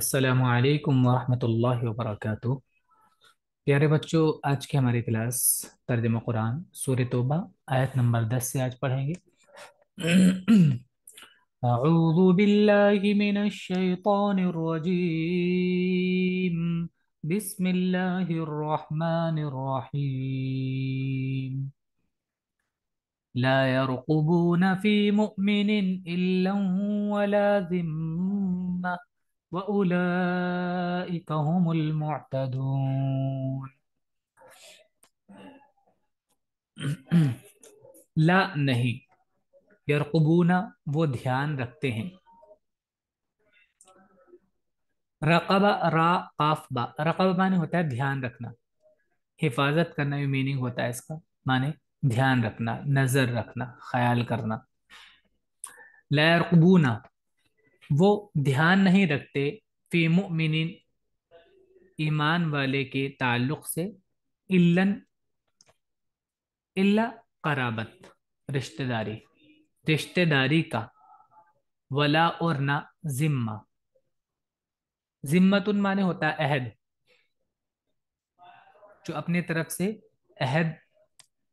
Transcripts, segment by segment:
असलकम वरहमल پیارے प्यारे آج आज ہماری کلاس ترجمہ قرآن कुरान सूर آیت نمبر دس سے آج پڑھیں گے أعوذ بالله من الشيطان الرجيم بسم الله الرحمن الرحيم لا يرقبون في مؤمن إلا ولا ذمة وأولئك هم المعتدون ला नहीं यरकबूना वो ध्यान रखते हैं रकबा रा काफबा रकबा माने होता है ध्यान रखना हिफाजत करना भी मीनिंग होता है इसका माने ध्यान रखना नजर रखना ख्याल करना लयरकबूना वो ध्यान नहीं रखते फी मिन ईमान वाले के ताल्लुक से इल्लन इल्ला कराबत रिश्तेदारी रिश्तेदारी का वला और ना जिम्मा जिम्मत माने होता है अहद जो अपने तरफ से अहद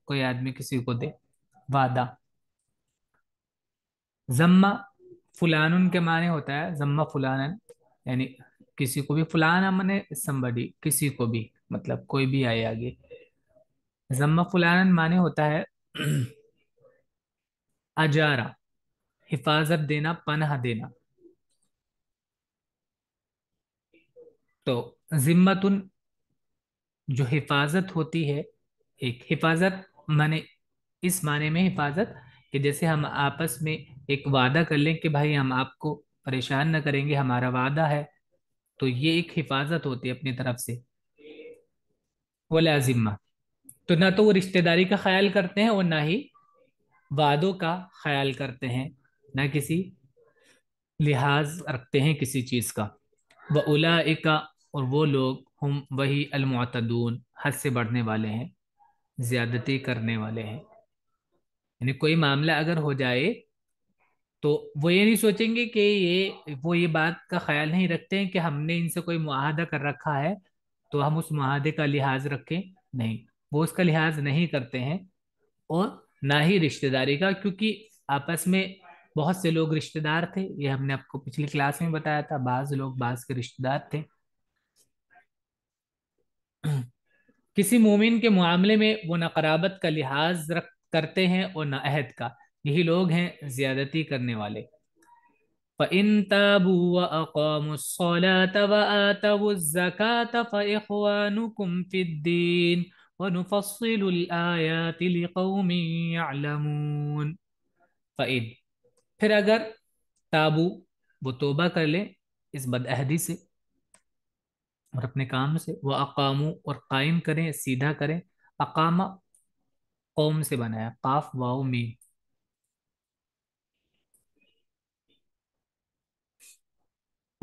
कोई आदमी किसी को दे वादा जम्मा फुलान के माने होता है जम्मा फुलान यानी किसी को भी फुलाना माने संबडी किसी को भी मतलब कोई भी आए आगे जम्मा फुलान माने होता है अजारा हिफाजत देना पनह देना तो जिम्मतुन जो हिफाजत होती है एक हिफाजत माने इस माने में हिफाजत कि जैसे हम आपस में एक वादा कर लें कि भाई हम आपको परेशान ना करेंगे हमारा वादा है तो ये एक हिफाजत होती है अपनी तरफ से वो लाजिमा तो ना तो वो रिश्तेदारी का ख्याल करते हैं और ना ही वादों का ख्याल करते हैं ना किसी लिहाज रखते हैं किसी चीज़ का व उला और वो लोग हम वही अलमतदून हद से बढ़ने वाले हैं ज़्यादती करने वाले हैं यानी कोई मामला अगर हो जाए तो वो ये नहीं सोचेंगे कि ये वो ये बात का ख्याल नहीं रखते हैं कि हमने इनसे कोई मुहदा कर रखा है तो हम उस मुहदे का लिहाज रखें नहीं वो उसका लिहाज नहीं करते हैं और ना ही रिश्तेदारी का क्योंकि आपस में बहुत से लोग रिश्तेदार थे ये हमने आपको पिछली क्लास में बताया था बाज लोग बाज के रिश्तेदार थे किसी मोमिन के मामले में वो ना कराबत का लिहाज रख करते हैं और ना अहद का यही लोग हैं ज्यादती करने वाले फिर अगर ताबू वो तोबा कर ले इस बदअहदी से और अपने काम से वह अकामू और कायम करें सीधा करें अकामा कौम से बनाया काफ वाओ मीम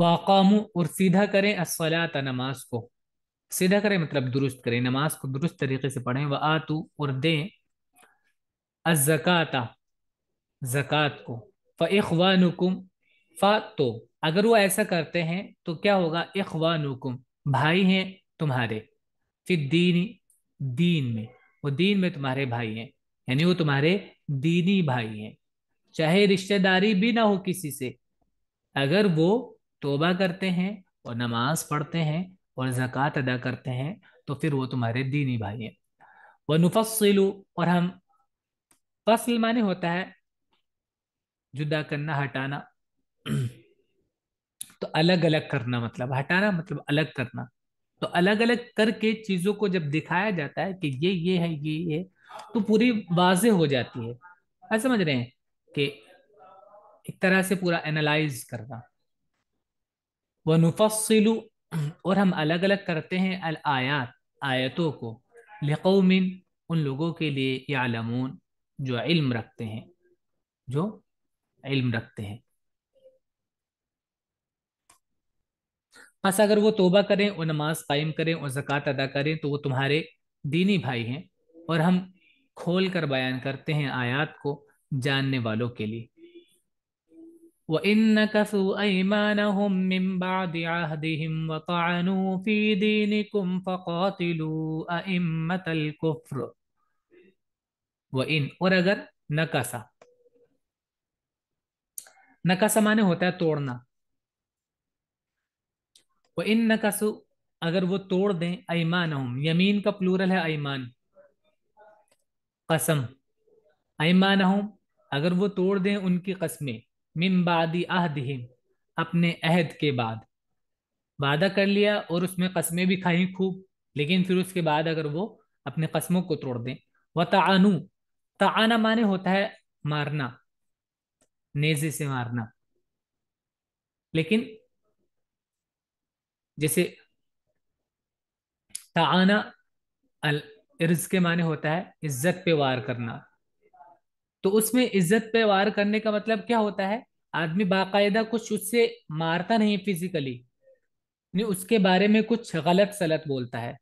वाकामू और सीधा करें असलात नमाज को सीधा करें मतलब दुरुस्त करें नमाज को दुरुस्त तरीके से पढ़ें व आतू और दें अज़कात ज़क़़त को फ़वानुकुम फ़ा तो अगर वो ऐसा करते हैं तो क्या होगा इखवानुकुम भाई हैं तुम्हारे फिर दीनी दीन में वो दीन में तुम्हारे भाई हैं यानी वो तुम्हारे दीनी भाई हैं चाहे रिश्तेदारी भी ना हो किसी से अगर वो तोबा करते हैं और नमाज पढ़ते हैं और ज़क़़त अदा करते हैं तो फिर वो तुम्हारे दीनी भाई हैं व नफसिलु और हम फसल माने होता है जुदा करना हटाना तो अलग अलग करना मतलब हटाना मतलब अलग करना तो अलग अलग करके चीज़ों को जब दिखाया जाता है कि ये ये है ये ये तो पूरी वाज हो जाती है आप समझ रहे हैं कि एक तरह से पूरा एनालाइज करना व नुफस्लु और हम अलग अलग करते हैं अल आयात आयतों को लकौमिन उन लोगों के लिए यालमून जो इल्म रखते हैं जो इल्म रखते हैं बस अगर वो तोबा करें और नमाज कायम करें और ज़क़़त अदा करें तो वो तुम्हारे दीनी भाई हैं और हम खोल कर बयान करते हैं आयात को जानने वालों के लिए وإن نكثوا أيمانهم من بعد और अगर नकसा नकासा माने होता है तोड़ना वो इन नकसु अगर वो तोड़ दें ऐमान यमीन का प्लूरल है ऐमान कसम ऐमान अगर वो तोड़ दें उनकी कस्में मिमबादी अहदिम अपने अहद के बाद वादा कर लिया और उसमें कस्में भी खाई खूब लेकिन फिर उसके बाद अगर वो अपने कस्मों को तोड़ दें व तानु ताना माने होता है मारना नेजे से मारना लेकिन जैसे ताना अल इर्ज के माने होता है इज्जत पे वार करना तो उसमें इज्जत पे वार करने का मतलब क्या होता है आदमी बाकायदा कुछ उससे मारता नहीं फिजिकली नहीं उसके बारे में कुछ गलत सलत बोलता है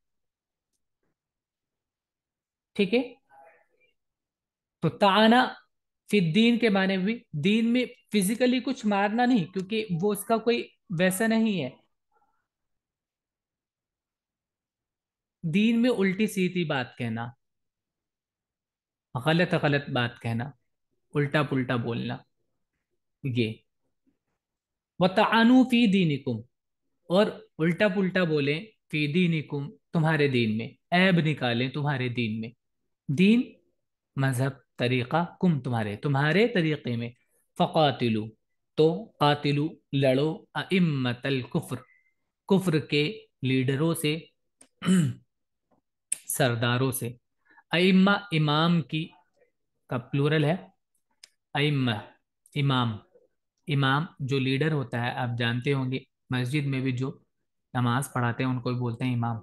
ठीक है तो ताना फिर दीन के माने भी दीन में फिजिकली कुछ मारना नहीं क्योंकि वो उसका कोई वैसा नहीं है दीन में उल्टी सीधी बात कहना गलत गलत बात कहना उल्टा पुल्टा बोलना ये वतानु फी दीनिकुम और उल्टा पुल्टा बोले फी दीनिकुम तुम्हारे दीन में ऐब निकालें तुम्हारे दीन में दीन मजहब तरीक़ा कुम तुम्हारे तुम्हारे तरीक़े में फ़कातिलु तो कातिलु लड़ो अम्मतल कुफ्र कुफ्र के लीडरों से सरदारों से अम्मा इमाम की का प्लूरल है अम्मा इमाम इमाम जो लीडर होता है आप जानते होंगे मस्जिद में भी जो नमाज पढ़ाते हैं उनको भी बोलते हैं इमाम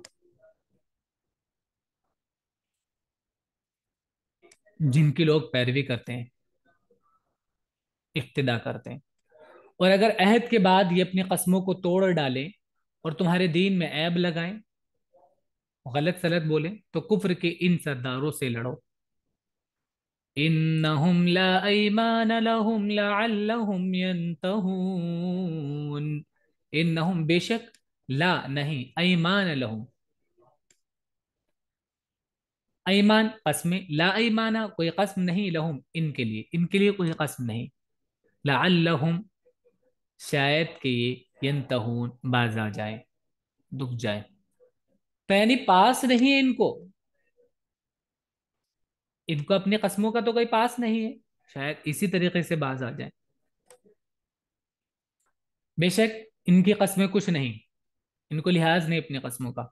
जिनकी लोग पैरवी करते हैं इब्तदा करते हैं और अगर अहद के बाद ये अपनी कस्मों को तोड़ डालें और तुम्हारे दीन में ऐब लगाएं गलत सलत बोले तो कुफर के इन सरदारों से लड़ो إنهم لا أيمان لهم لعلهم ينتهون إنهم बेशक ला नहीं अईमान लहुम अईमान कसमें ला अईमाना कोई कसम नहीं लहुम इनके लिए इनके लिए कोई कसम नहीं लाहुम शायद के ये यंतहून बाज आ जाए दुख जाए पैनी पास नहीं है इनको इनको अपने कस्मों का तो कोई पास नहीं है शायद इसी तरीके से बाज आ जाए बेशक इनकी कस्में कुछ नहीं इनको लिहाज नहीं अपने कस्मों का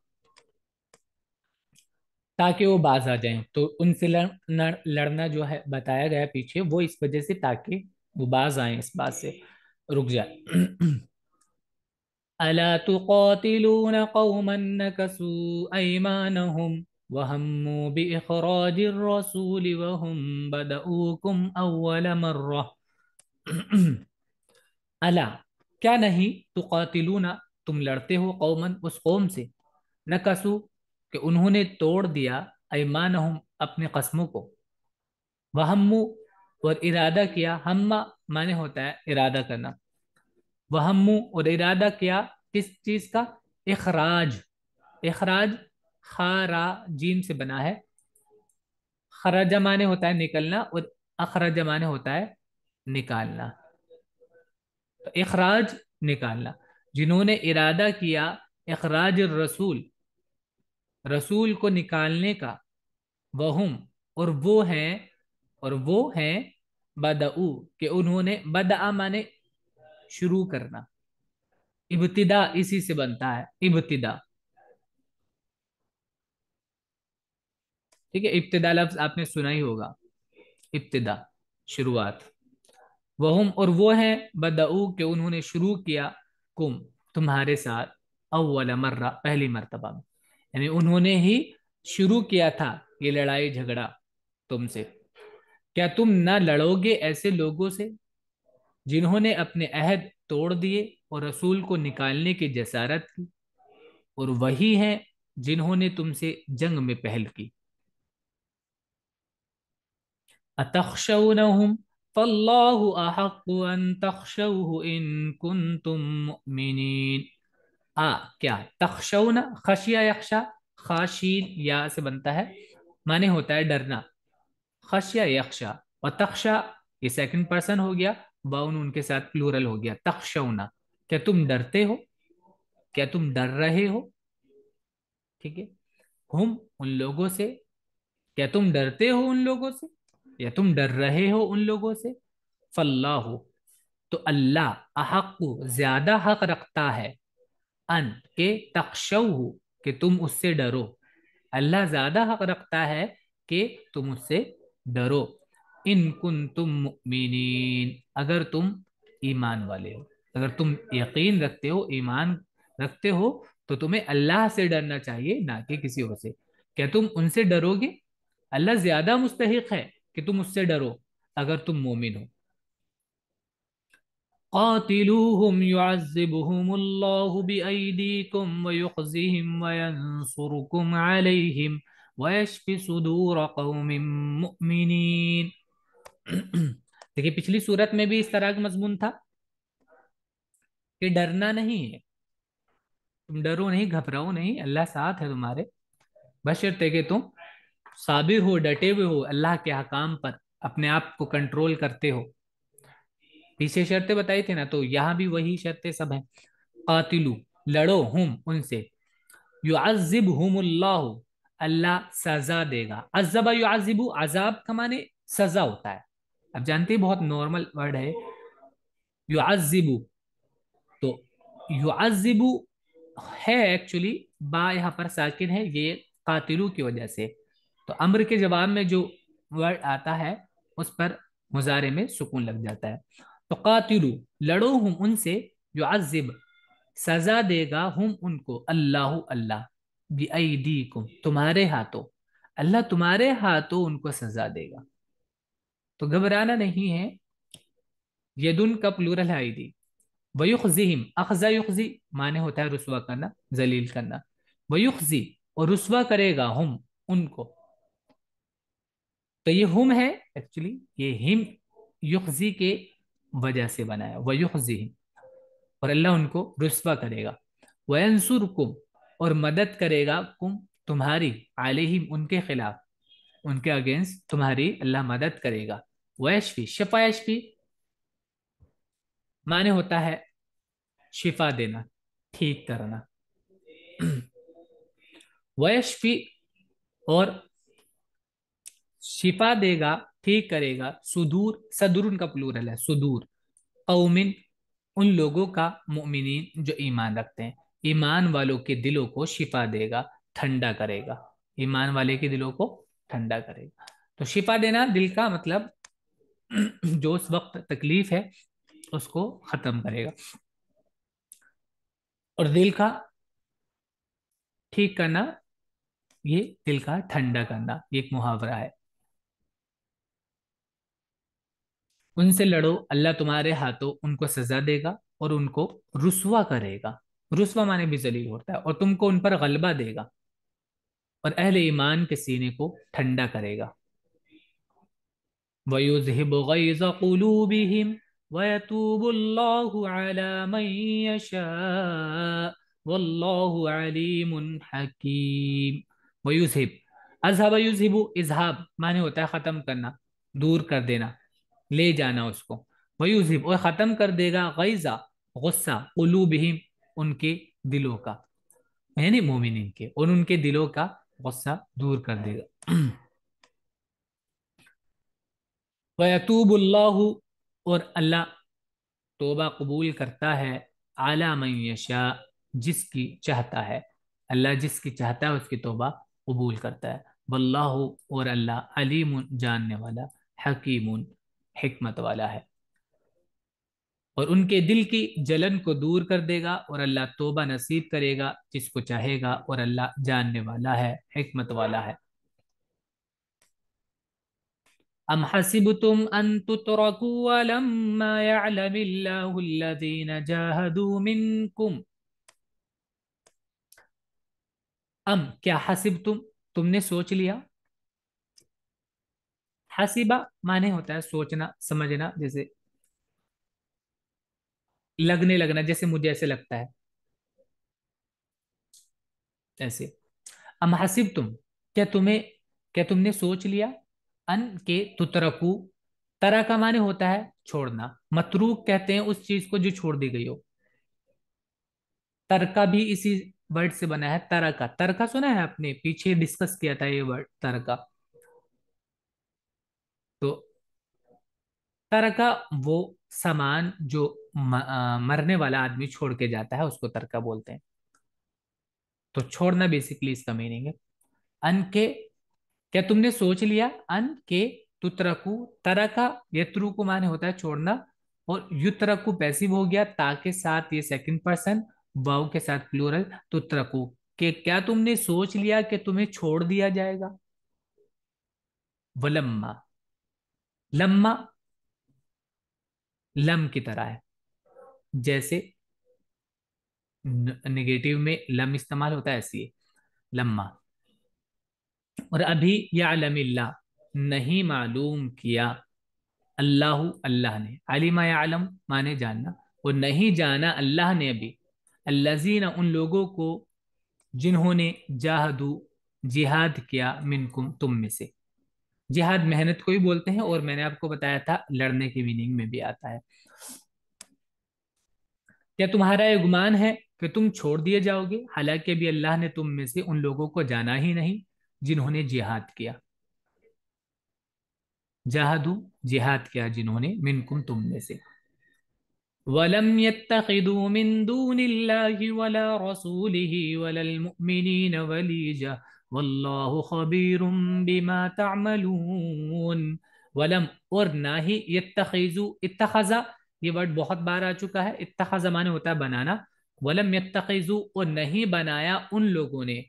ताकि वो बाज आ जाए तो उनसे लड़ना जो है बताया गया पीछे वो इस वजह से ताकि वो बाज आए इस बात से रुक जाए अला तुकातिलून कौमन कसू ऐमानहुम وهموا بإخراج الرسول وهم بدأوكم أول مرة अला क्या नहीं तो तुकातिलूना तुम लड़ते हो कौमन उस कौम से न कसू कि उन्होंने तोड़ दिया ऐमान अपने कस्मों को वहम्मु और इरादा किया हम्मा माने होता है इरादा करना वहम्मु और इरादा किया किस चीज़ का इखराज इखराज खरा जीम से बना है खरा माने होता है निकलना और अखरा माने होता है निकालना तो अखराज निकालना जिन्होंने इरादा किया अखराज रसूल रसूल को निकालने का वहम और वो हैं और वो हैं बदऊ के उन्होंने बदआ माने शुरू करना इब्तिदा इसी से बनता है इब्तिदा ठीक है इब्तदा लफ्ज आपने सुना ही होगा इब्तदा शुरुआत वहम और वो है बदऊ के उन्होंने शुरू किया कुम तुम्हारे साथ अव्वल मर्रा पहली मरतबा में यानी उन्होंने ही शुरू किया था ये लड़ाई झगड़ा तुमसे क्या तुम ना लड़ोगे ऐसे लोगों से जिन्होंने अपने अहद तोड़ दिए और रसूल को निकालने की जसारत की और वही है जिन्होंने तुमसे जंग में पहल की أتخشونهم فالله أحق أن تخشوه إن كنتم مؤمنين आ क्या तखशौन खशिया यक्षा खाशीन या से बनता है माने होता है डरना खशिया यक्षा और तखशा ये सेकंड पर्सन हो गया बाउन उनके साथ प्लूरल हो गया तखशौना क्या तुम डरते हो क्या तुम डर रहे हो ठीक है हम उन लोगों से क्या तुम डरते हो उन लोगों से या तुम डर रहे हो उन लोगों से फल्लाह तो अल्लाह अहक ज्यादा हक रखता है अन के हो कि तुम उससे डरो अल्लाह ज्यादा हक रखता है कि तुम उससे डरो इन कुन तुम मुमिन अगर तुम ईमान वाले हो अगर तुम यकीन रखते हो ईमान रखते हो तो तुम्हें अल्लाह से डरना चाहिए ना कि किसी और से क्या तुम उनसे डरोगे अल्लाह ज्यादा मुस्तक है कि तुम उससे डरो अगर तुम मोमिन हो قاتلوهم يعذبهم الله بأيديكم ويخزيهم وينصركم عليهم ويشفي صدور قوم مؤمنين देखिए पिछली सूरत में भी इस तरह का मजमून था कि डरना नहीं है तुम डरो नहीं घबराओ नहीं अल्लाह साथ है तुम्हारे बशर्ते कि तुम साबिर हो डटे हुए हो अल्लाह के हकाम पर अपने आप को कंट्रोल करते हो पीछे शर्तें बताई थी ना तो यहाँ भी वही शर्तें सब हैं कातिलू लड़ो हम उनसे यु अजिब अल्लाह सजा देगा अजबा यु अजिबू अजाब का माने सजा होता है अब जानते हैं बहुत नॉर्मल वर्ड है युआजिबू तो युआजिबू है एक्चुअली बा यहाँ पर साकिन है ये कातिलू की वजह से अम्र के जवाब में जो वर्ड आता है उस पर मुजारे में सुकून लग जाता है तो कातिलू लड़ो हम उनसे जो अजिब सजा देगा हम उनको अल्लाह अल्लाह बी तुम्हारे हाथों अल्लाह तुम्हारे हाथों उनको सजा देगा तो घबराना नहीं है यदुन का प्लूरल है दी वयुखजिम अखजा युखजी माने होता है रसुआ करना जलील करना वयुखजी और रसुआ करेगा हम उनको तो ये हुम है एक्चुअली ये हिम युखजी के वजह से बनाया वयुखजी और अल्लाह उनको रुस्वा करेगा वंसुर कुम और मदद करेगा कुम तुम्हारी आलिहिम उनके खिलाफ उनके अगेंस्ट तुम्हारी अल्लाह मदद करेगा वैशफी शफायशफी माने होता है शिफा देना ठीक करना वैशफी और शिफा देगा ठीक करेगा सुदूर सदूर उनका प्लूरल है सुदूर अमिन उन लोगों का मोमिन जो ईमान रखते हैं ईमान वालों के दिलों को शिफा देगा ठंडा करेगा ईमान वाले के दिलों को ठंडा करेगा तो शिफा देना दिल का मतलब जो उस वक्त तकलीफ है उसको खत्म करेगा और दिल का ठीक करना ये दिल का ठंडा करना ये एक मुहावरा है उनसे लड़ो अल्लाह तुम्हारे हाथों उनको सजा देगा और उनको रुसवा करेगा रुसवा माने भी जलील होता है और तुमको उन पर गलबा देगा और अहल ईमान के सीने को ठंडा करेगा वयुजहिबीम वयतूबुल्लाहकीम वयुजहिब माने होता है ख़त्म करना दूर कर देना ले जाना उसको वही और ख़त्म कर देगा गैज़ा गुस्सा कलूबहिम उनके दिलों का यानी मोमिन के और उनके दिलों का गुस्सा दूर कर देगा वयतूबुल्लाह और अल्लाह तोबा कबूल करता है आला मैशा जिसकी चाहता है अल्लाह जिसकी चाहता है उसकी तोबा कबूल करता है वल्लाह और अल्लाह अलीम जानने वाला हकीम हमत वाला है और उनके दिल की जलन को दूर कर देगा और अल्लाह तोबा नसीब करेगा जिसको चाहेगा और अल्लाह जानने वाला है हमत वाला है अम हसिब तुम अन तुम अम क्या हसिब तुम तुमने सोच लिया हसीबा माने होता है सोचना समझना जैसे लगने लगना जैसे मुझे ऐसे लगता है ऐसे अम हसीब तुम क्या तुम्हें क्या तुमने सोच लिया अन के तुतरकू तरा का माने होता है छोड़ना मतरूक कहते हैं उस चीज को जो छोड़ दी गई हो तरका भी इसी वर्ड से बना है तरका तरका सुना है आपने पीछे डिस्कस किया था ये वर्ड तरका तो तरका वो सामान जो म, आ, मरने वाला आदमी छोड़ के जाता है उसको तरका बोलते हैं तो छोड़ना बेसिकली इसका मीनिंग है अन के क्या तुमने सोच लिया अन के तुतरकु तरका यत्रुकु माने होता है छोड़ना और युतरकु पैसिव हो गया ता के साथ ये सेकंड पर्सन वाव के साथ प्लूरल तुतरकु के क्या तुमने सोच लिया कि तुम्हें छोड़ दिया जाएगा वलम्मा लम्मा लम की तरह है जैसे नेगेटिव में लम इस्तेमाल होता है ऐसी लम्मा और अभी या अलमिल्ला नहीं मालूम किया अल्लाह अल्लाह ने अलीमा या आलम माने जानना वो नहीं जाना अल्लाह ने अभी अल्लाजीना उन लोगों को जिन्होंने जाहदू जिहाद किया मिनकुम तुम में से जिहाद मेहनत को ही बोलते हैं और मैंने आपको बताया था लड़ने की मीनिंग में भी आता है क्या तुम्हारा ये गुमान है कि तुम छोड़ दिए जाओगे हालांकि भी अल्लाह ने तुम में से उन लोगों को जाना ही नहीं जिन्होंने जिहाद किया जहादू जिहाद किया जिन्होंने मिनकुम तुम में से वलम यत्तखिदू मिन दूनिल्लाहि वला रसूलिही वलल मुमिनीन वलीजा वल्लाहु खबीरुम बिमा तअमलून वलम और ना ही यत्तखजू इत्तखजा ये वर्ड बहुत बार आ चुका है इत्तखजा माने होता है बनाना वलम यत्तखजू और नहीं बनाया उन लोगों ने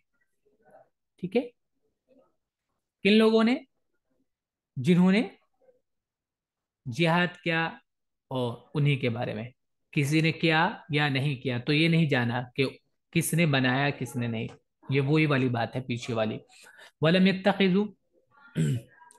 ठीक है किन लोगों ने जिन्होंने जिहाद किया और उन्हीं के बारे में किसी ने किया या नहीं किया तो ये नहीं जाना कि किसने बनाया किसने नहीं ये वही वाली बात है पीछे वाली वलम यत्तखिजू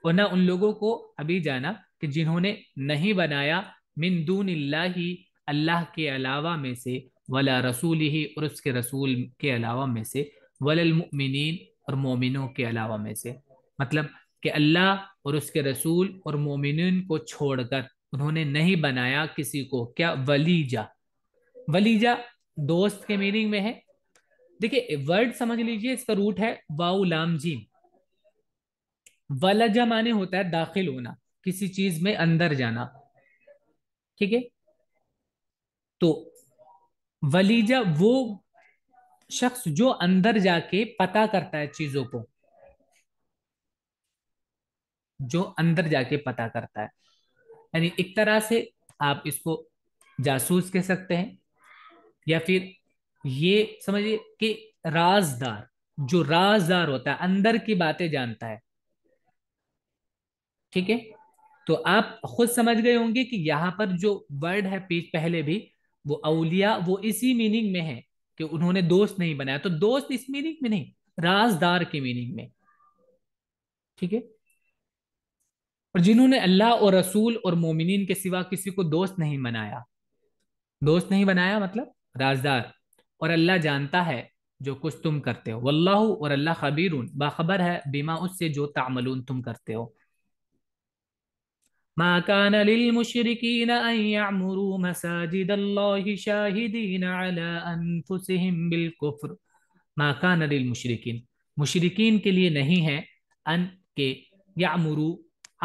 और ना उन लोगों को अभी जाना कि जिन्होंने नहीं बनाया मिन दून ही अल्लाह के अलावा में से वला रसूल ही और उसके रसूल के अलावा में से वलमिन और मोमिनों के अलावा में से मतलब कि अल्लाह और उसके रसूल और मोमिन को छोड़कर उन्होंने नहीं बनाया किसी को क्या वलीजा वलीजा दोस्त के मीनिंग में है देखिए वर्ड समझ लीजिए इसका रूट है वाउलाम जीम वलजा माने होता है दाखिल होना किसी चीज में अंदर जाना ठीक है तो वलीजा वो शख्स जो अंदर जाके पता करता है चीजों को जो अंदर जाके पता करता है यानी एक तरह से आप इसको जासूस कह सकते हैं या फिर ये समझिए कि राजदार जो राजदार होता है अंदर की बातें जानता है ठीक है तो आप खुद समझ गए होंगे कि यहां पर जो वर्ड है पहले भी वो अलिया वो इसी मीनिंग में है कि उन्होंने दोस्त नहीं बनाया तो दोस्त इस मीनिंग में नहीं राजदार के मीनिंग में ठीक है और जिन्होंने अल्लाह और रसूल और मोमिन के सिवा किसी को दोस्त नहीं बनाया दोस्त नहीं बनाया मतलब राजदार और अल्लाह जानता है जो कुछ तुम करते हो वल्लाहु और अल्लाह खबीर बाखबर है बीमा उससे जो तामलून तुम करते हो मुशरिकीन मुशरकिन अमरू मसाजिद शाहिदीन अनफुसहिम बिल कुफ्र माकान मुशरकिन मुशरकिन के लिए नहीं है अन के यामरू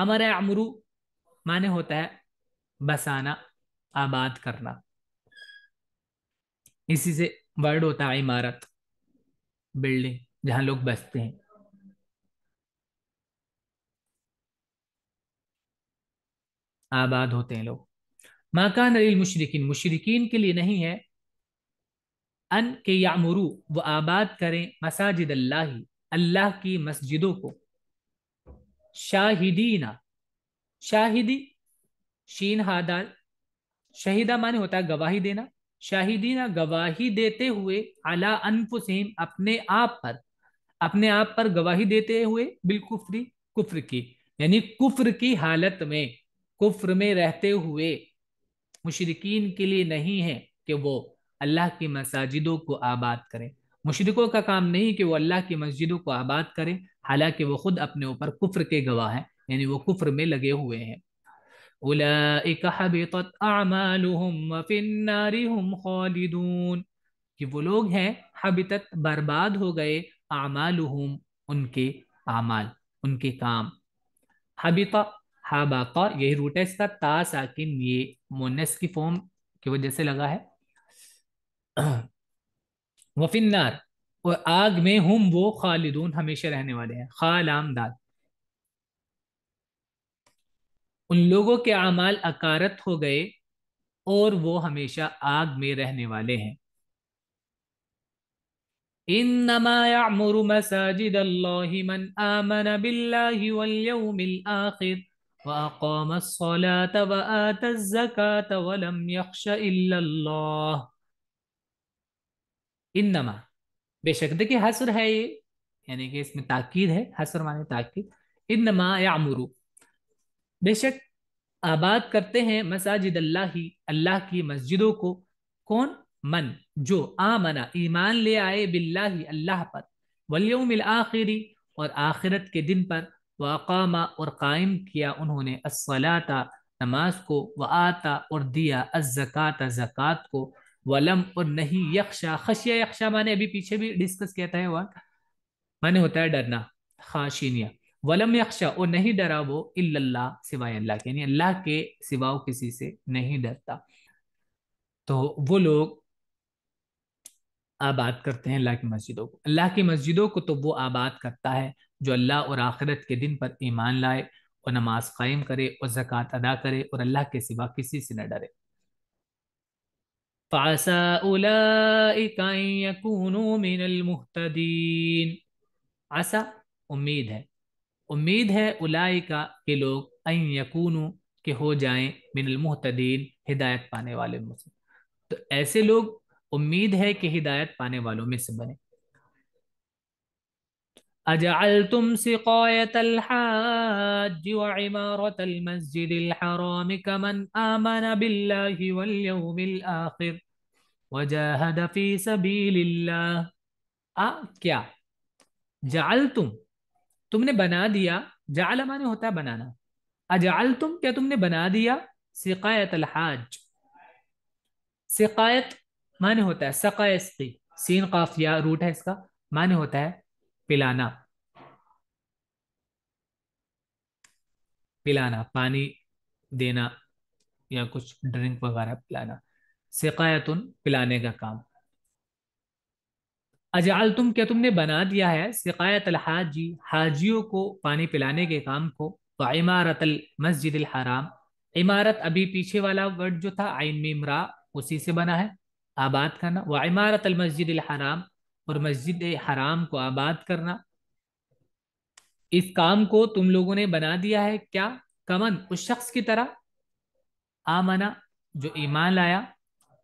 अमर अमरू माने होता है बसाना आबाद करना इसी से वर्ड होता है इमारत बिल्डिंग जहां लोग बसते हैं आबाद होते हैं लोग माकान अली मुशरकिन मुशरकिन के लिए नहीं है अन के यामुरु व आबाद करें मसाजिद अल्लाह अल्लाह की मस्जिदों को शाहिदीना शाहिदी शीन हादाल शहीदा माने होता है गवाही देना शाहिदीना गवाही देते हुए अला अनफुसहीम अपने आप पर अपने आप पर गवाही देते हुए बिलकुफरी कुफर की यानी कुफ्र की हालत में कुफर में रहते हुए मुशरकिन के लिए नहीं है कि वो अल्लाह की मसाजिदों को आबाद करें मुशरकों का काम नहीं कि वो अल्लाह की मस्जिदों को आबाद करें हालांकि वो खुद अपने ऊपर कुफर के गवाह हैं यानी वो कुफर में लगे हुए हैं उलाइक हबितत अमालुहुम व फिन्नारिहुम खालिदून कि वो लोग हैं हबितत बर्बाद हो गए अमालुहुम उनके आमाल उनके काम हबिता हबाका यही रूट है इसका ता साकिन ये मोनस की फॉर्म की वजह से लगा है वफिन्नार और आग में हम वो खालिदून हमेशा रहने वाले हैं खालाम दाल उन लोगों के अमाल अकारत हो गए और वो हमेशा आग में रहने वाले हैं मन आखिर इन्नमा बेशक देखिए हसर है ये यानी कि इसमें ताकीद है हसर माने ताकीद इन्नमा यामुरु बेशक आबाद करते हैं मसाजिद अल्लाह ही अल्लाह की मस्जिदों को कौन मन जो आमना ईमान ले आए ही अल्लाह पर वल्यूमिल आखिरी और आखिरत के दिन पर वाकामा और कायम किया उन्होंने असलाता नमाज को व आता और दिया अज़क़ात ज़क़़त को वलम और नहीं यक्षा खशिया यक्षा माने अभी पीछे भी डिस्कस किया था वह माने होता है डरना खाशीनिया वलम यक्षा वो नहीं डरा वो इल्ला सिवाय अल्लाह के यानी अल्लाह के सिवा किसी से नहीं डरता तो वो लोग आबाद करते हैं अल्लाह की मस्जिदों को अल्लाह की मस्जिदों को तो वो आबाद करता है जो अल्लाह और आखिरत के दिन पर ईमान लाए और नमाज कायम करे और जक़ात अदा करे और अल्लाह के सिवा किसी से न डरे फ़ासा आसा उम्मीद है उम्मीद है उलाई का के लोग अन के हो जाएं मिनलमहतदीन हिदायत पाने वाले में से तो ऐसे लोग उम्मीद है कि हिदायत पाने वालों में से बने तुम सिकायत क्या जाल तुम तुमने बना दिया जाल माने होता है बनाना अजाल तुम क्या तुमने बना दिया सिकायत अलहाज सिकायत माने होता है सकायस्ती सीन काफिया रूट है इसका माने होता है पिलाना पिलाना पानी देना या कुछ ड्रिंक वगैरह पिलाना सिकायतुन पिलाने का काम अजाल तुम क्या तुमने बना दिया है सिकायत हाजी हाजियों को पानी पिलाने के काम को व तो इमारत मस्जिद हराम इमारत अभी पीछे वाला वर्ड जो था आइन इमरा उसी से बना है आबाद करना व इमारत मस्जिद हराम और मस्जिद हराम को आबाद करना इस काम को तुम लोगों ने बना दिया है क्या कमन उस शख्स की तरह आमना जो ईमान लाया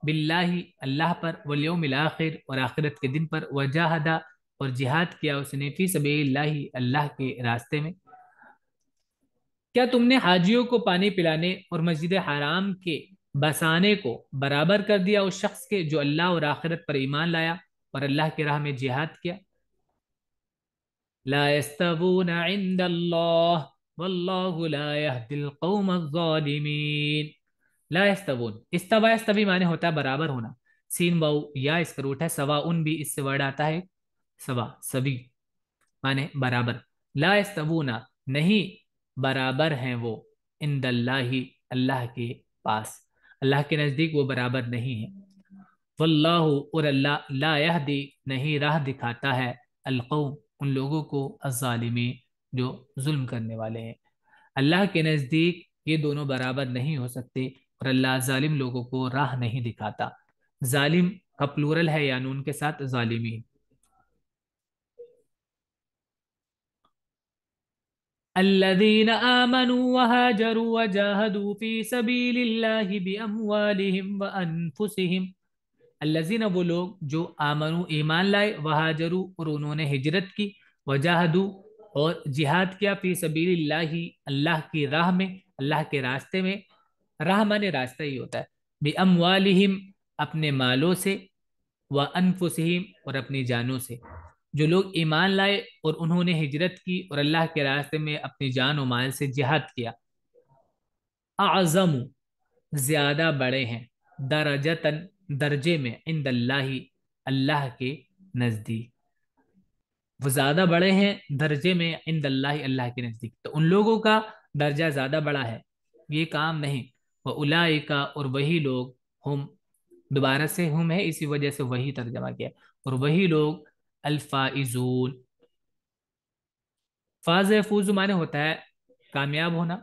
बिल्लाही अल्लाह पर वलयोमिल आखिर और आखिरत के दिन पर वजाहदा और जिहाद किया उसने फ़ी सबी अल्लाह के रास्ते में क्या तुमने हाजियों को पानी पिलाने और मस्जिद हराम के बसाने को बराबर कर दिया उस शख्स के जो अल्लाह और आखिरत पर ईमान लाया और अल्लाह के राह में जिहाद किया ला लास्तवुन इस्तवास्तवी माने होता है बराबर होना सीन बाउ या इसका रूट है सवा उन भी इससे वर्ड आता है सवा सभी माने बराबर लास्तवूना नहीं बराबर हैं वो इन ही अल्लाह के पास अल्लाह के नज़दीक वो बराबर नहीं है वल्लाह और अल्लाह लाह दी नहीं राह दिखाता है अलकौम उन लोगों को अजालिमी जो जुल्म करने वाले हैं अल्लाह के नज़दीक ये दोनों बराबर नहीं हो सकते और अल्लाह जालिम लोगों को राह नहीं दिखाता जालिम का प्लूरल है या नून के साथ जालिमी الذين آمنوا وهاجروا وجاهدوا في سبيل الله بأموالهم وأنفسهم الذين वो लोग जो आमनु ईमान लाए वहाजरू और उन्होंने हिजरत की वजाहदू और जिहाद किया फी सबील अल्लाह की राह में अल्लाह के रास्ते में राह माने रास्ता ही होता है बे वालिम अपने मालों से व अनफुसहिम और अपनी जानों से जो लोग ईमान लाए और उन्होंने हिजरत की और अल्लाह के रास्ते में अपनी जान व माल से जिहाद किया आज़म ज़्यादा बड़े हैं दरजतन दर्जे में इंद अल्लाह के नज़दीक वो ज़्यादा बड़े हैं दर्जे में इंद अल्लाह अल्लाह के नज़दीक तो उन लोगों का दर्जा ज़्यादा बड़ा है ये काम नहीं व का और वही लोग हम दोबारा से हम है इसी वजह से वही तर्जमा किया और वही लोग अल्फाइजून फाज फूज माने होता है कामयाब होना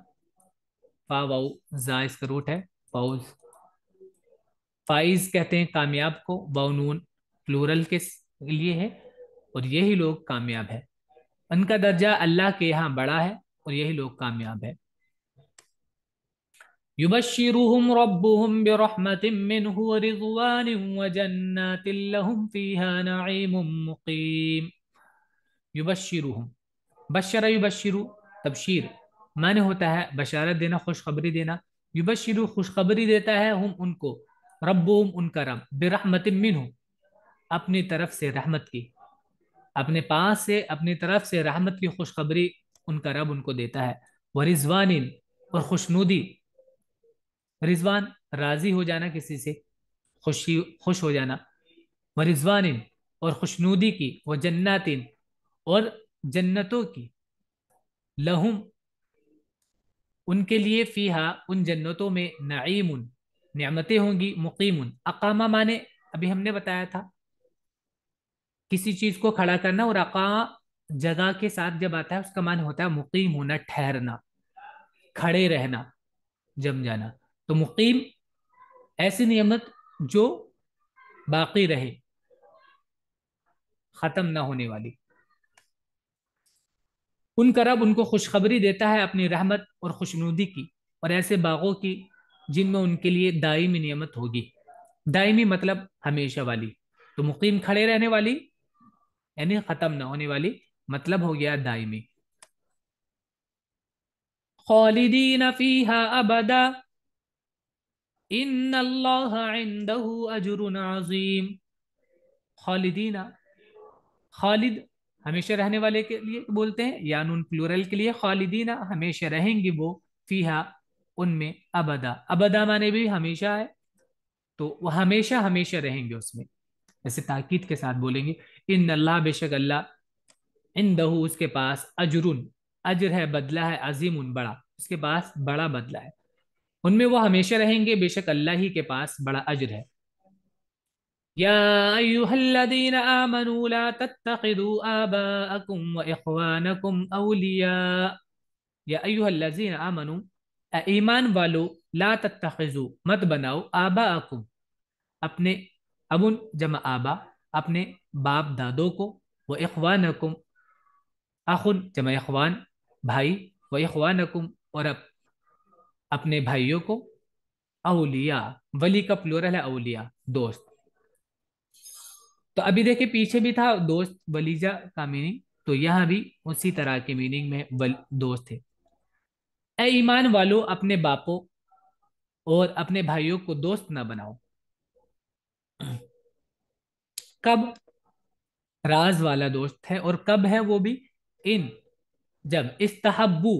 फा वाऊ जा इसका रूट है फाउज फाइज कहते हैं कामयाब को वाउनून प्लूरल के लिए है और यही लोग कामयाब है उनका दर्जा अल्लाह के यहाँ बड़ा है और यही लोग कामयाब है يبشرهم ربهم برحمة منه ورضوان وجنات لهم فيها نعيم مقيم يبشرهم बशर युबशरु तबशीर मान होता है बशारत देना खुशखबरी देना युबशरु खुशखबरी देता है हम उनको रब्बुम उनका रब बेरहमत मिन अपनी तरफ से रहमत की अपने पास से अपनी तरफ से रहमत की खुशखबरी उनका रब उनको देता है व रिजवान और खुशनुदी रिजवान राजी हो जाना किसी से खुशी खुश हो जाना व रिजवान और खुशनूदी की व जन्नातिन और जन्नतों की लहुम उनके लिए फ़ीहा उन जन्नतों में नईम नमतें होंगी मुकीम अकामा माने अभी हमने बताया था किसी चीज़ को खड़ा करना और अका जगह के साथ जब आता है उसका मान होता है मुकीम होना ठहरना खड़े रहना जम जाना तो मुकीम ऐसी नियमत जो बाकी रहे ख़त्म ना होने वाली उनका रब उनको खुशखबरी देता है अपनी रहमत और खुशनुदी की और ऐसे बागों की जिनमें उनके लिए दायमी नियमत होगी दायमी मतलब हमेशा वाली तो मुकीम खड़े रहने वाली यानी ख़त्म ना होने वाली मतलब हो गया दायमी खालिदीन फीहा अबदा इन अजरुन खालिद हमेशा रहने वाले के लिए बोलते हैं या नून प्लूरल के लिए खालिदीन हमेशा रहेंगे वो फिहा उनमें अबदा अबदा माने भी हमेशा है तो वह हमेशा हमेशा रहेंगे उसमें ऐसे ताकीद के साथ बोलेंगे इन अल्लाह बेशक अल्लाह इन दहू उसके पास अजरुन अजर है बदला है अजीम उन बड़ा उसके पास बड़ा बदला है उनमें वो हमेशा रहेंगे बेशक अल्लाह ही के पास बड़ा अजर है या ईमान वालो ला तत्तखजू मत बनाओ आबा अकुम अपने अबुन जमा आबा अपने बाप दादो को व अखवान अकुम अखुन जमा अखवान भाई व अखवान अकुम और अब अपने भाइयों को अवलिया वली का प्लोरल है अवलिया दोस्त तो अभी देखिए पीछे भी था दोस्त वलीजा का मीनिंग तो यह भी उसी तरह के मीनिंग में वल, दोस्त है ए ईमान वालों अपने बापों और अपने भाइयों को दोस्त ना बनाओ कब राज वाला दोस्त है और कब है वो भी इन जब इस्तहबू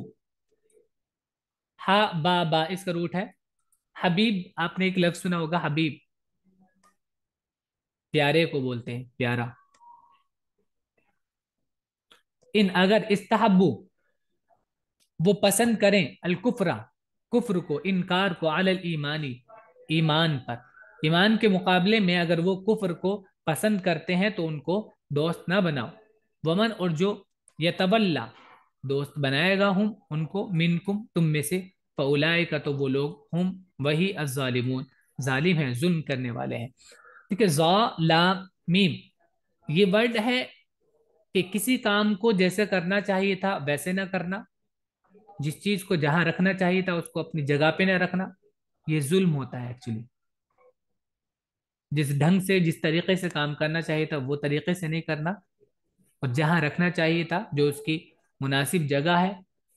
हा बा बा इसका रूट है हबीब आपने एक लफ्ज सुना होगा हबीब प्यारे को बोलते हैं प्यारा इन अगर इस्तहबू वो पसंद करें अलकुफरा कुफर को इनकार को अल ईमानी ईमान पर ईमान के मुकाबले में अगर वो कुफर को पसंद करते हैं तो उनको दोस्त ना बनाओ वमन और जो यवल्ला दोस्त बनाएगा हम उनको मिनकुम तुम में से फ़लाए का तो वो लोग हम वही अजालिमून जालिम हैं जुल्म करने वाले हैं ठीक है जा ला मीम ये वर्ड है कि किसी काम को जैसे करना चाहिए था वैसे ना करना जिस चीज़ को जहाँ रखना चाहिए था उसको अपनी जगह पे ना रखना ये जुल्म होता है एक्चुअली जिस ढंग से जिस तरीके से काम करना चाहिए था वो तरीके से नहीं करना और जहां रखना चाहिए था जो उसकी मुनासिब जगह है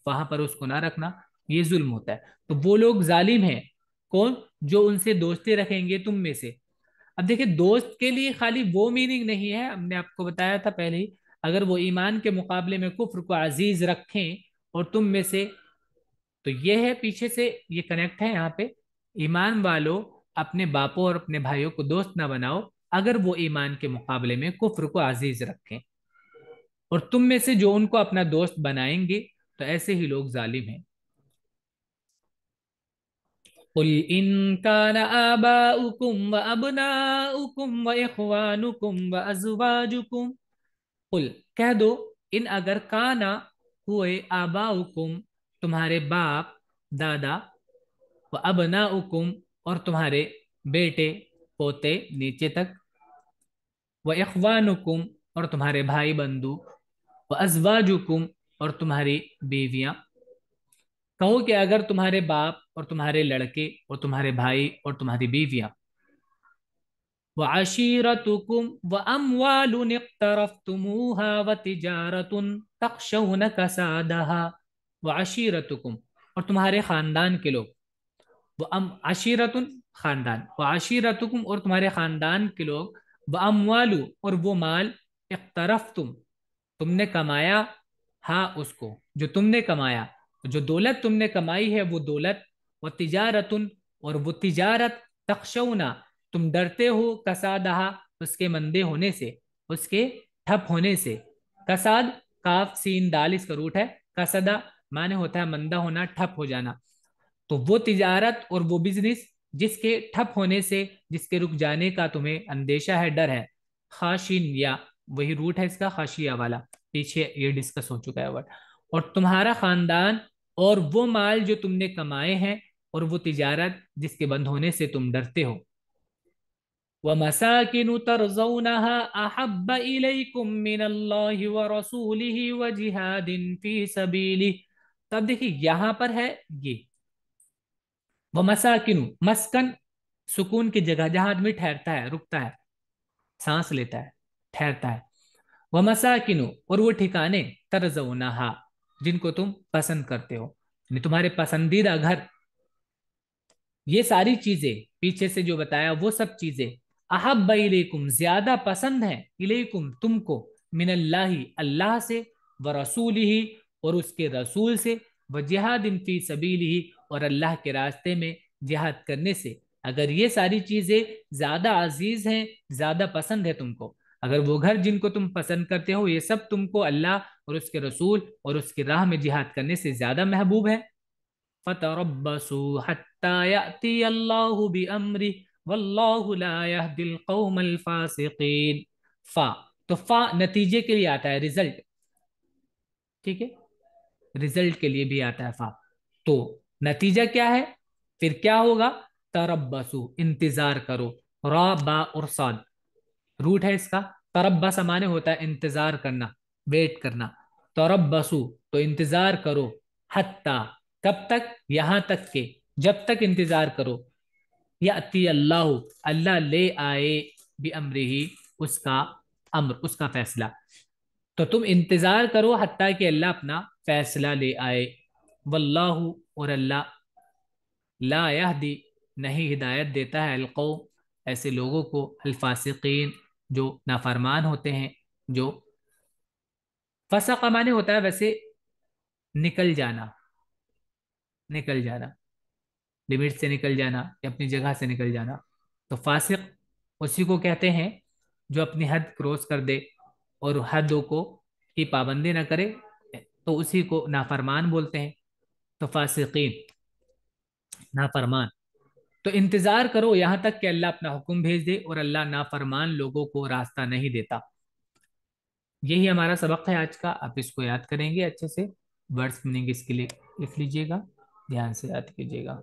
वहां पर उसको ना रखना ये जुल्म होता है तो वो लोग जालिम हैं कौन जो उनसे दोस्ती रखेंगे तुम में से अब देखिए दोस्त के लिए खाली वो मीनिंग नहीं है हमने आपको बताया था पहले ही अगर वो ईमान के मुकाबले में कुफ्र को अजीज रखें और तुम में से तो ये है पीछे से ये कनेक्ट है यहाँ पे ईमान वालों अपने बापों और अपने भाइयों को दोस्त ना बनाओ अगर वो ईमान के मुकाबले में कुफ्र को अजीज रखें और तुम में से जो उनको अपना दोस्त बनाएंगे तो ऐसे ही लोग जालिम हैं قل إن كان آباؤكم وأبناؤكم وإخوانكم وأزواجكم قل कह दो इन अगर काना हुए आबाउकुम तुम्हारे बाप दादा व अबनाउकुम और तुम्हारे बेटे पोते नीचे तक व इखवानुकुम और तुम्हारे भाई बंधु अजवाजुकुम और तुम्हारी बीवियां कहो कि अगर तुम्हारे बाप और तुम्हारे लड़के और तुम्हारे भाई और तुम्हारी बीवियां व आशीरतुकुम व अमवालुन इक्तरफ्तुमूहा व तिजारतुन तखशौन कसादहा व आशीरतुकुम और तुम्हारे ख़ानदान के लोग व अम आशीरतुन ख़ानदान व आशीरतुकुम और तुम्हारे ख़ानदान के लोग व अमवालु और वो माल इक्तरफ्तुम तुम तुमने कमाया हा उसको जो तुमने कमाया जो दौलत तुमने कमाई है वो दौलत व तिजारत और वो तिजारत तकशौना तुम डरते हो कसादहा उसके मंदे होने से उसके ठप होने से कसाद काफ सीन दाल इसका रूट है कसदा माने होता है मंदा होना ठप हो जाना तो वो तिजारत और वो बिजनेस जिसके ठप होने से जिसके रुक जाने का तुम्हें अंदेशा है डर है खाशिन या वही रूट है इसका हाशिया वाला पीछे ये डिस्कस हो चुका है वर्ड और तुम्हारा खानदान और वो माल जो तुमने कमाए हैं और वो तिजारत जिसके बंद होने से तुम डरते हो व तब देखिए यहाँ पर है ये वह मसाकिन मस्कन सुकून की जगह जहां आदमी ठहरता है रुकता है सांस लेता है ठहरता है वह मसाकिनु और वो ठिकाने तरज तरजोनाहा जिनको तुम पसंद करते हो तुम्हारे पसंदीदा घर ये सारी चीजें पीछे से जो बताया वो सब चीजें अहब इलेकुम ज्यादा पसंद है इलेकुम तुमको मिनल्लाही अल्लाह से व रसूल ही और उसके रसूल से व जिहाद इनफी सबील ही और अल्लाह के रास्ते में जिहाद करने से अगर ये सारी चीजें ज्यादा अजीज हैं ज्यादा पसंद है तुमको अगर वो घर जिनको तुम पसंद करते हो ये सब तुमको अल्लाह और उसके रसूल और उसकी राह में जिहाद करने से ज्यादा महबूब है फा तो फा नतीजे के लिए आता है रिजल्ट ठीक है रिजल्ट के लिए भी आता है फा तो नतीजा क्या है फिर क्या होगा तरबसु इंतजार करो रा बा और साद रूट है इसका तरब्बा समाने होता है इंतजार करना वेट करना तरब्बसु तो इंतजार करो हत्ता कब तक यहां तक के जब तक इंतजार करो या अती अल्लाह अल्लाह ले आए भी अम्र ही उसका अम्र उसका फैसला तो तुम इंतजार करो हती कि अल्लाह अपना फैसला ले आए वल्लाह और अल्लाह ला दी नहीं हिदायत देता है अलकौ ऐसे लोगों को अल्फासिकीन जो नाफरमान होते हैं जो फसा कमाने होता है वैसे निकल जाना निकल जाना लिमिट से निकल जाना या अपनी जगह से निकल जाना तो फासिक उसी को कहते हैं जो अपनी हद क्रॉस कर दे और हदों को की पाबंदी ना करे तो उसी को नाफरमान बोलते हैं तो फासिकीन नाफरमान तो इंतजार करो यहां तक कि अल्लाह अपना हुक्म भेज दे और अल्लाह नाफरमान लोगों को रास्ता नहीं देता यही हमारा सबक है आज का आप इसको याद करेंगे अच्छे से वर्ड्स मीनिंग इसके लिए लिख लीजिएगा ध्यान से याद कीजिएगा